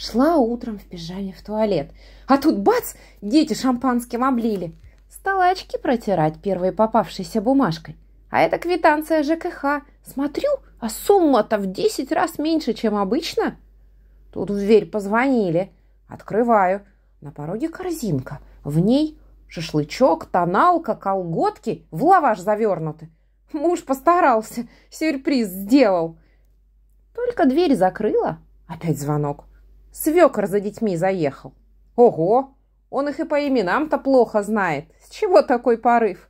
Шла утром в пижаме в туалет. А тут бац, дети шампанским облили. Стала очки протирать первой попавшейся бумажкой. А это квитанция ЖКХ. Смотрю, а сумма-то в 10 раз меньше, чем обычно. Тут в дверь позвонили. Открываю. На пороге корзинка. В ней шашлычок, тоналка, колготки в лаваш завернуты. Муж постарался, сюрприз сделал. Только дверь закрыла, опять звонок. Свекор за детьми заехал. Ого, он их и по именам-то плохо знает. С чего такой порыв?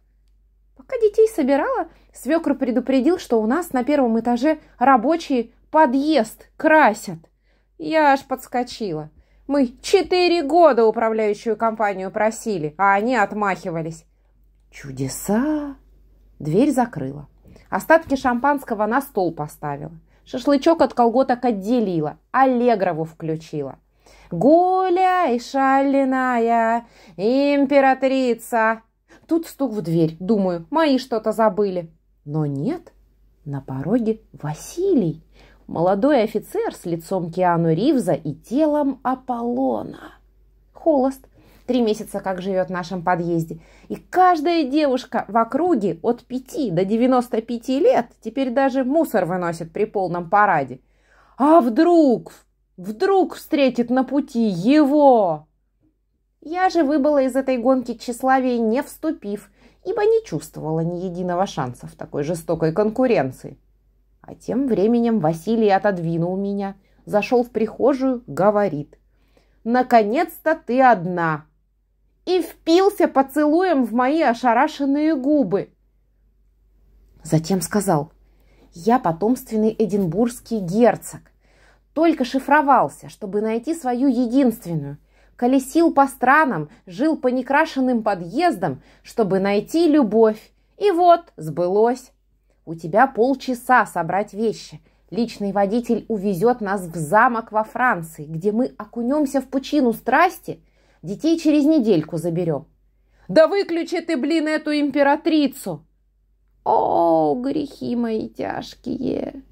Пока детей собирала, свекр предупредил, что у нас на первом этаже рабочие подъезд красят. Я аж подскочила. Мы четыре года управляющую компанию просили, а они отмахивались. Чудеса! Дверь закрыла. Остатки шампанского на стол поставила. Шашлычок от колготок отделила, Аллегрову включила. «Гуляй, шальная императрица!» Тут стук в дверь. Думаю, мои что-то забыли. Но нет, на пороге Василий, молодой офицер с лицом Киану Ривза и телом Аполлона. Холост, три месяца как живет в нашем подъезде. И каждая девушка в округе от 5 до 95 лет теперь даже мусор выносит при полном параде. А вдруг, вдруг встретит на пути его? Я же выбыла из этой гонки тщеславия, не вступив, ибо не чувствовала ни единого шанса в такой жестокой конкуренции. А тем временем Василий отодвинул меня, зашел в прихожую, говорит. «Наконец-то ты одна! и впился поцелуем в мои ошарашенные губы. Затем сказал, я потомственный эдинбургский герцог, только шифровался, чтобы найти свою единственную, колесил по странам, жил по некрашенным подъездам, чтобы найти любовь. И вот, сбылось. У тебя полчаса собрать вещи. Личный водитель увезет нас в замок во Франции, где мы окунемся в пучину страсти – Детей через недельку заберем. Да выключи ты, блин, эту императрицу! О, грехи мои тяжкие!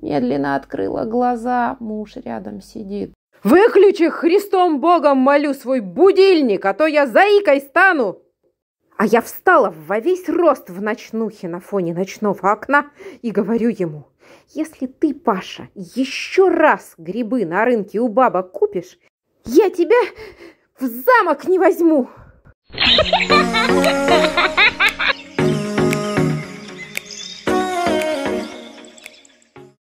Медленно открыла глаза, муж рядом сидит. Выключи, Христом Богом молю, свой будильник, а то я заикой стану! А я встала во весь рост в ночнухе на фоне ночного окна и говорю ему, если ты, Паша, еще раз грибы на рынке у баба купишь, я тебя в замок не возьму.